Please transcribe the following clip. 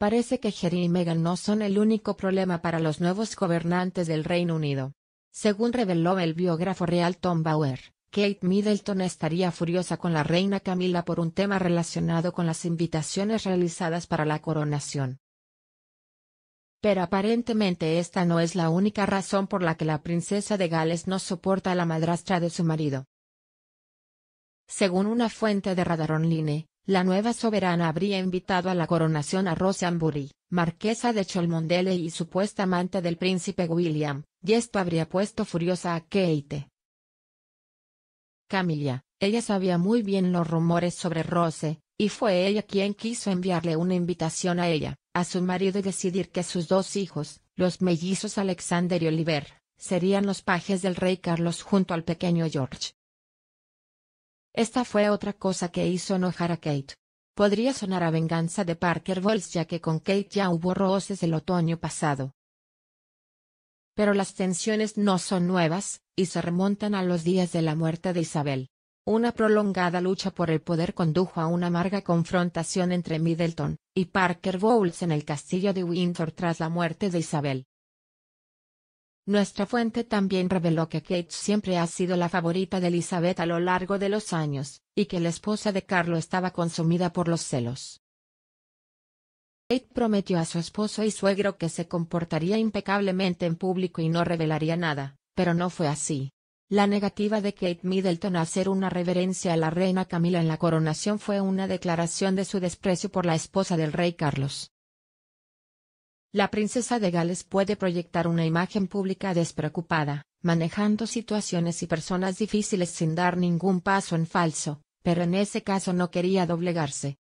Parece que Harry y Meghan no son el único problema para los nuevos gobernantes del Reino Unido. Según reveló el biógrafo real Tom Bauer, Kate Middleton estaría furiosa con la reina Camila por un tema relacionado con las invitaciones realizadas para la coronación. Pero aparentemente esta no es la única razón por la que la princesa de Gales no soporta a la madrastra de su marido. Según una fuente de Radar Online, la nueva soberana habría invitado a la coronación a Rose Ambury, marquesa de Cholmondeley y supuesta amante del príncipe William, y esto habría puesto furiosa a Kate. Camilla, ella sabía muy bien los rumores sobre Rose, y fue ella quien quiso enviarle una invitación a ella, a su marido y decidir que sus dos hijos, los mellizos Alexander y Oliver, serían los pajes del rey Carlos junto al pequeño George. Esta fue otra cosa que hizo enojar a Kate. Podría sonar a venganza de Parker Bowles ya que con Kate ya hubo roces el otoño pasado. Pero las tensiones no son nuevas, y se remontan a los días de la muerte de Isabel. Una prolongada lucha por el poder condujo a una amarga confrontación entre Middleton y Parker Bowles en el castillo de Windsor tras la muerte de Isabel. Nuestra fuente también reveló que Kate siempre ha sido la favorita de Elizabeth a lo largo de los años, y que la esposa de Carlos estaba consumida por los celos. Kate prometió a su esposo y suegro que se comportaría impecablemente en público y no revelaría nada, pero no fue así. La negativa de Kate Middleton a hacer una reverencia a la reina Camila en la coronación fue una declaración de su desprecio por la esposa del rey Carlos. La princesa de Gales puede proyectar una imagen pública despreocupada, manejando situaciones y personas difíciles sin dar ningún paso en falso, pero en ese caso no quería doblegarse,